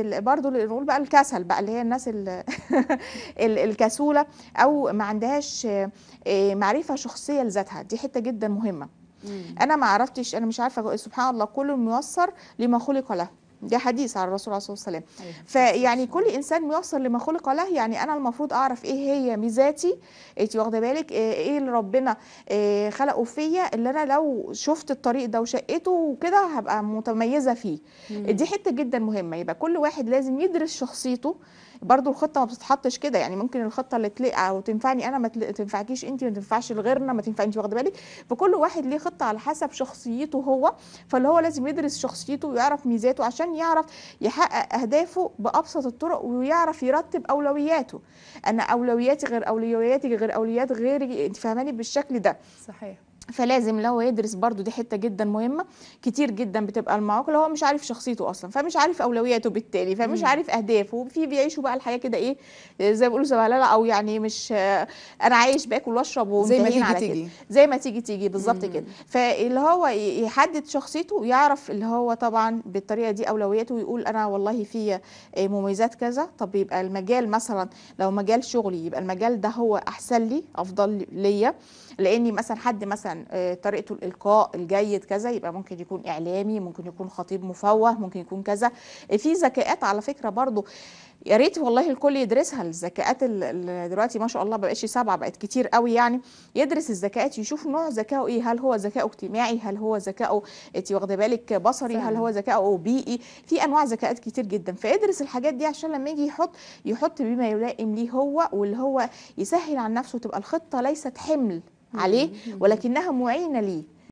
اللي نقول بقى الكسل بقى اللي هي الناس الكسوله او ما عندهاش آه، معرفه شخصيه لذاتها دي حته جدا مهمه انا ما عرفتش انا مش عارفه سبحان الله كل ميسر لما خلق له ده حديث على الرسول عليه الصلاه والسلام أيوة، فيعني كل انسان ميسر لما خلق له يعني انا المفروض اعرف ايه هي ميزاتي انت واخده بالك آه، ايه اللي ربنا آه، خلقه فيا اللي انا لو شفت الطريق ده وشقته وكده هبقى متميزه فيه مم. دي حته جدا مهمه يبقى كل واحد لازم يدرس شخصيته برضو الخطه ما بتتحطش كده يعني ممكن الخطه اللي تلقى وتنفعني انا ما تنفعكيش انت ما تنفعش لغيرنا ما تنفع انت واخده بالك فكل واحد ليه خطه على حسب شخصيته هو فاللي هو لازم يدرس شخصيته ويعرف ميزاته عشان علشان يعرف يحقق أهدافه بأبسط الطرق ويعرف يرتب أولوياته أنا أولوياتي غير أولوياتي غير أولويات غيري أنت فاهماني بالشكل ده صحيح فلازم لو يدرس برضو دي حته جدا مهمه كتير جدا بتبقى المعوق هو مش عارف شخصيته اصلا فمش عارف اولوياته بالتالي فمش عارف اهدافه في بيعيشوا بقى الحياه كده ايه زي ما بيقولوا زبهلله او يعني مش انا عايش باكل واشرب زي ما تيجي. كده زي ما تيجي تيجي بالظبط كده فاللي هو يحدد شخصيته يعرف اللي هو طبعا بالطريقه دي اولوياته ويقول انا والله في آه، مميزات كذا طب يبقى المجال مثلا لو مجال شغلي يبقى المجال ده هو احسن لي افضل ليا لاني مثلا حد مثلا آه، طريقته الالقاء الجيد كذا يبقى ممكن يكون اعلامي ممكن يكون خطيب مفوه ممكن يكون كذا في ذكاءات على فكره برضو يا ريت والله الكل يدرسها الذكاءات دلوقتي ما شاء الله بقتش سبعه بقت كتير قوي يعني يدرس الذكاءات يشوف نوع ذكائه ايه هل هو ذكاء اجتماعي هل هو ذكائه انت واخده بالك بصري هل هو ذكائه بيئي في انواع ذكاءات كتير جدا فادرس الحاجات دي عشان لما يجي يحط يحط بما يلائم ليه هو واللي هو يسهل عن نفسه تبقى الخطه ليست حمل عليه ولكنها معينة ليه